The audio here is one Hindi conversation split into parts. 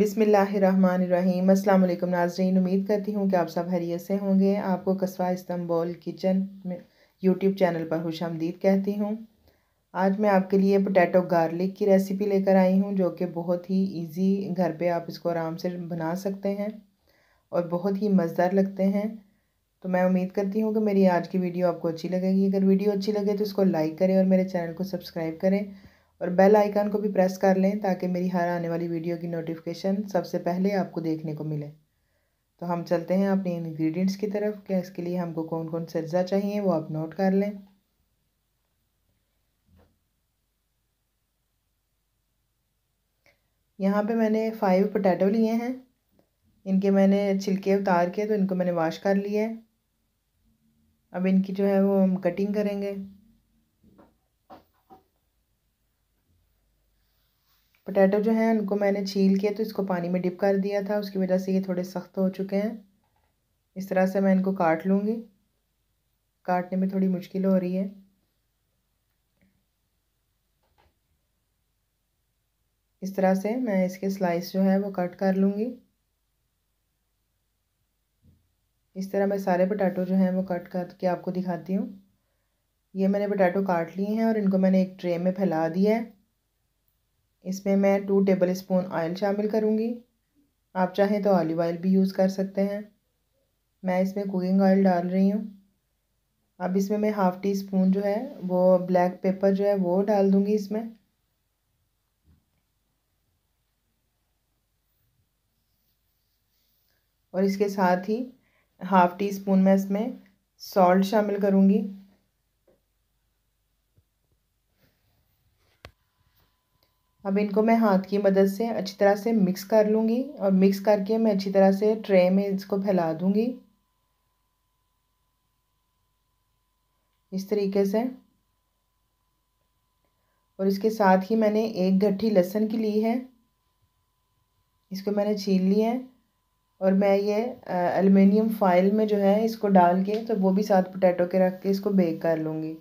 बिसमीम् अल्लाम नाजरीन उम्मीद करती हूँ कि आप सब हरियत से होंगे आपको कस्बा इस्तंबोल किचन में यूट्यूब चैनल पर खुश आमदीद कहती हूँ आज मैं आपके लिए पोटैटो गार्लिक की रेसिपी लेकर आई हूँ जो कि बहुत ही इजी घर पे आप इसको आराम से बना सकते हैं और बहुत ही मज़ेदार लगते हैं तो मैं उम्मीद करती हूँ कि मेरी आज की वीडियो आपको अच्छी लगेगी अगर वीडियो अच्छी लगे तो इसको लाइक करें और मेरे चैनल को सब्सक्राइब करें और बेल आइकन को भी प्रेस कर लें ताकि मेरी हर आने वाली वीडियो की नोटिफिकेशन सबसे पहले आपको देखने को मिले तो हम चलते हैं अपने इंग्रेडिएंट्स की तरफ क्या इसके लिए हमको कौन कौन से अज्जा चाहिए वो आप नोट कर लें यहाँ पे मैंने फाइव पोटैटो लिए हैं इनके मैंने छिलके उतार के तो इनको मैंने वाश कर लिया है अब इनकी जो है वो हम कटिंग करेंगे पोटैटो जो हैं उनको मैंने छील के तो इसको पानी में डिप कर दिया था उसकी वजह से ये थोड़े सख्त हो चुके हैं इस तरह से मैं इनको काट लूँगी काटने में थोड़ी मुश्किल हो रही है इस तरह से मैं इसके स्लाइस जो है वो कट कर लूँगी इस तरह मैं सारे पटाटो जो हैं वो कट करके आपको दिखाती हूँ ये मैंने पटाटो काट लिए हैं और इनको मैंने एक ट्रे में फैला दिया है इसमें मैं टू टेबल स्पून ऑयल शामिल करूँगी आप चाहें तो ऑलिव ऑयल भी यूज़ कर सकते हैं मैं इसमें कुकिंग ऑयल डाल रही हूँ अब इसमें मैं हाफ़ टी स्पून जो है वो ब्लैक पेपर जो है वो डाल दूँगी इसमें और इसके साथ ही हाफ़ टी स्पून मैं इसमें सॉल्ट शामिल करूँगी अब इनको मैं हाथ की मदद से अच्छी तरह से मिक्स कर लूँगी और मिक्स करके मैं अच्छी तरह से ट्रे में इसको फैला दूँगी इस तरीके से और इसके साथ ही मैंने एक गट्ठी लहसुन की ली है इसको मैंने छील ली है और मैं ये एलुमिनियम फाइल में जो है इसको डाल के तो वो भी साथ पोटैटो के रख के इसको बेक कर लूँगी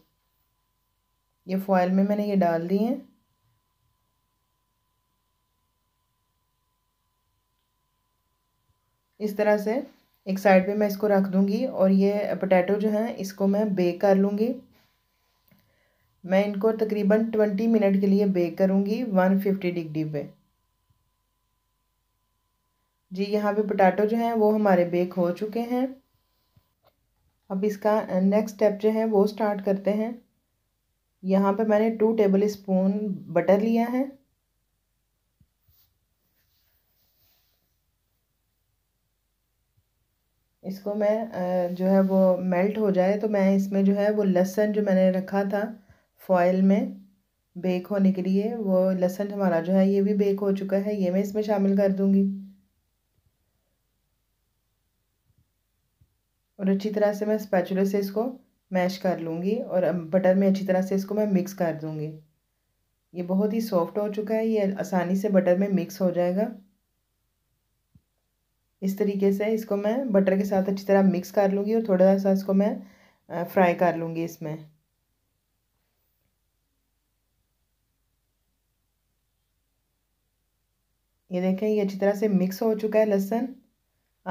ये फॉयल में मैंने ये डाल दी हैं इस तरह से एक साइड पे मैं इसको रख दूँगी और ये पोटैटो जो है इसको मैं बेक कर लूँगी मैं इनको तकरीबन ट्वेंटी मिनट के लिए बेक करूँगी वन फिफ्टी डिग्री पे जी यहाँ पे पोटैटो जो हैं वो हमारे बेक हो चुके हैं अब इसका नेक्स्ट स्टेप जो है वो स्टार्ट करते हैं यहाँ पे मैंने टू टेबल स्पून बटर लिया है इसको मैं जो है वो मेल्ट हो जाए तो मैं इसमें जो है वो लहसन जो मैंने रखा था फॉयल में बेक होने के लिए वो लहसन हमारा जो है ये भी बेक हो चुका है ये मैं इसमें शामिल कर दूँगी और अच्छी तरह से मैं स्पैचुले से इसको मैश कर लूँगी और बटर में अच्छी तरह से इसको मैं मिक्स कर दूँगी ये बहुत ही सॉफ्ट हो चुका है ये आसानी से बटर में मिक्स हो जाएगा इस तरीके से इसको मैं बटर के साथ अच्छी तरह मिक्स कर लूँगी और थोड़ा सा इसको मैं फ्राई कर लूँगी इसमें ये देखें ये अच्छी तरह से मिक्स हो चुका है लहसुन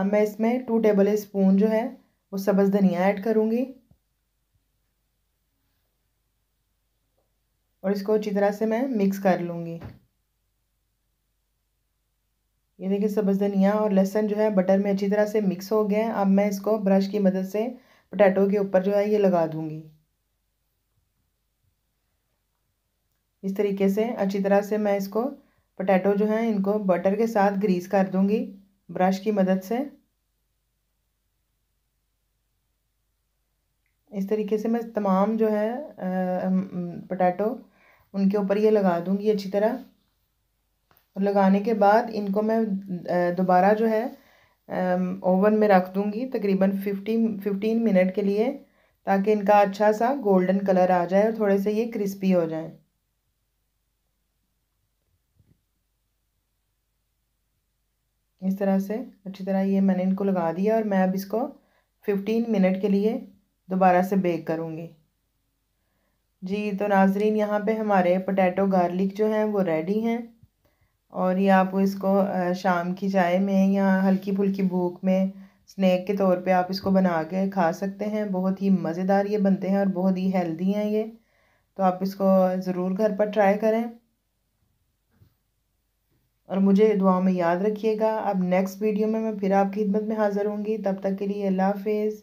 अब मैं इसमें टू टेबल स्पून जो है वो सब्ज़ धनिया ऐड करूँगी और इसको अच्छी तरह से मैं मिक्स कर लूँगी ये देखिए सब्ज़ धनिया और लहसन जो है बटर में अच्छी तरह से मिक्स हो गए हैं अब मैं इसको ब्रश की मदद से पोटैटो के ऊपर जो है ये लगा दूँगी इस तरीके से अच्छी तरह से मैं इसको पोटैटो जो है इनको बटर के साथ ग्रीस कर दूँगी ब्रश की मदद से इस तरीके से मैं तमाम जो है पोटैटो उनके ऊपर ये लगा दूँगी अच्छी तरह और लगाने के बाद इनको मैं दोबारा जो है ओवन में रख दूँगी तकरीबन फिफ्टी फिफ्टीन मिनट के लिए ताकि इनका अच्छा सा गोल्डन कलर आ जाए और थोड़े से ये क्रिस्पी हो जाए इस तरह से अच्छी तरह ये मैंने इनको लगा दिया और मैं अब इसको फिफ्टीन मिनट के लिए दोबारा से बेक करूँगी जी तो नाजरीन यहाँ पे हमारे पोटैटो गार्लिक जो हैं वो रेडी हैं और ये आप इसको शाम की चाय में या हल्की फुल्की भूख में स्नैक के तौर पे आप इसको बना के खा सकते हैं बहुत ही मज़ेदार ये बनते हैं और बहुत ही हेल्दी हैं ये तो आप इसको ज़रूर घर पर ट्राई करें और मुझे दुआ में याद रखिएगा अब नेक्स्ट वीडियो में मैं फिर आपकी खिदमत में हाज़िर होंगी तब तक के लिए अल्लाह हाफिज़